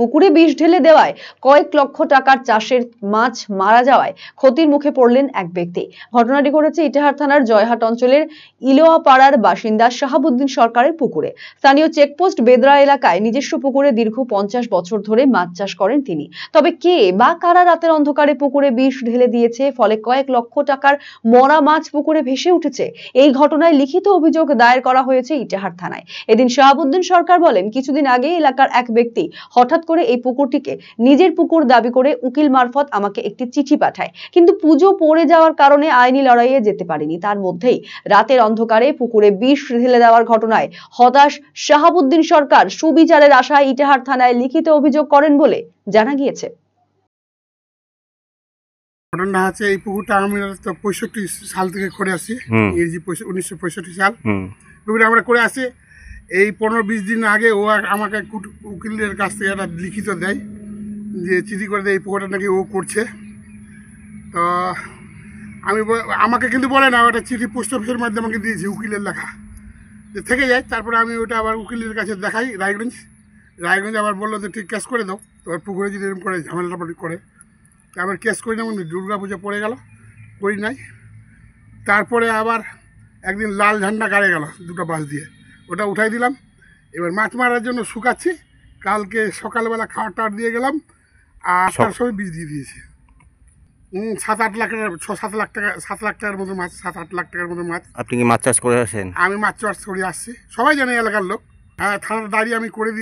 পুকুরে বিষ ঢেলে দেওয়ায় কয়েক লক্ষ টাকার চাষের মাছ মারা যাওয়ায় ক্ষতির মুখে পড়লেন এক ব্যক্তি ঘটনাটি ঘটেছে ইটাহার থানার জয়হাট অঞ্চলের ইলোয়াপাড়ার বাসিন্দা শাহাবুদ্দিন সরকারের পুকুরে স্থানীয় চেকপোস্ট বেদরা এলাকায় নিজস্ব পুকুরে দীর্ঘ পঞ্চাশ বছর ধরে মাছ চাষ করেন তিনি তবে কে বা কারা রাতের অন্ধকারে পুকুরে বিষ ঢেলে দিয়েছে ফলে কয়েক লক্ষ টাকার মরা মাছ পুকুরে ভেসে উঠেছে এই ঘটনায় লিখিত অভিযোগ দায়ের করা হয়েছে ইটাহার থানায় এদিন শাহাবুদ্দিন সরকার বলেন কিছুদিন আগে এলাকার এক ব্যক্তি হঠাৎ করে এই পুকুরটিকে নিজের পুকুর দাবি করে উকিল মারফত আমাকে একটি চিঠি পাঠায় কিন্তু পুজো পড়ে যাওয়ার কারণে আইনি লড়াইয়ে যেতে পারিনি তার মধ্যেই রাতের অন্ধকারে পুকুরে বিষ ঢেলে দেওয়ার ঘটনায় হতাশ শাহাবুদ্দিন সরকার সুবিচারের আশায় ইটাহার থানায় লিখিত অভিযোগ করেন বলে জানা গিয়েছে ঘটনাটা আছে এই পুকুরটা আমি তো পঁয়ষট্টি সাল থেকে করে আসি উনিশশো পঁয়ষট্টি সাল পুকুরটা আমরা করে আসি এই পনেরো বিশ দিন আগে ও আমাকে উকিলের কাছ থেকে একটা লিখিত দেয় যে চিঠি করে দেয় এই পোকাটা নাকি ও করছে তো আমি আমাকে কিন্তু বলে না ওটা চিঠি পোস্ট অফিসের মাধ্যমে আমাকে দিয়েছি উকিলের লেখা যে থেকে যায় তারপরে আমি ওটা আবার উকিলের কাছে দেখাই রায়গঞ্জ রায়গঞ্জ আবার বললো যে ঠিক ক্যাশ করে দাও তোমার পুকুরে যদি এরকম করে ঝামেলাটা করে আবার ক্যাশ করি না দুর্গা পুজো পড়ে গেল করি নাই তারপরে আবার একদিন লাল ঝান্ডা গাড়ে গেল দুটো বাস দিয়ে ওটা উঠাই দিলাম এবার মাছ মারার জন্য শুকাচ্ছি কালকে সকালবেলা খাওয়ার টাওয়ার দিয়ে গেলাম আর তার সময় বীজ দিয়ে দিয়েছি সাত আট লাখ ছ সাত লাখ টাকা সাত লাখ টাকার মতো মাছ সাত আট লাখ টাকার মতো মাছ আপনি কি মাছ চাষ করে আসেন আমি মাছ চাষ করে আসছি সবাই জানে এলাকার লোক হ্যাঁ থানার দাঁড়িয়ে আমি করে দিই